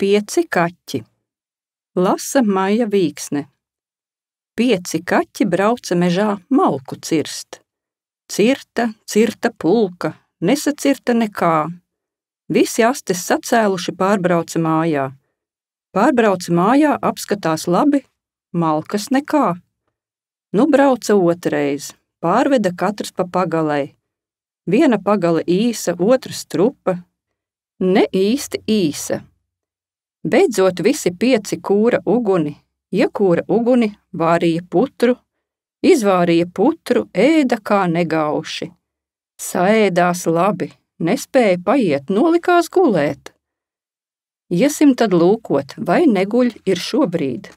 Pieci kaķi. Lasa Maija Vīksne. Pieci kaķi brauca mežā malku cirst. Cirta, cirta pulka, nesacirta nekā. Visi astes sacēluši pārbrauca mājā. Pārbrauca mājā, apskatās labi, malkas nekā. Nu brauca otrais, pārveda katrs pa pagalai. Viena pagala īsa, otra strupa, ne īsti īsa Beidzot, visi pieci kūra uguni, iekūra uguni, vārīja putru, izvārīja putru, ēda kā negauši. Saēdās labi, nespēja paiet, nolikās gulēt. Iesim tad lūkot, vai neguļ ir šobrīd.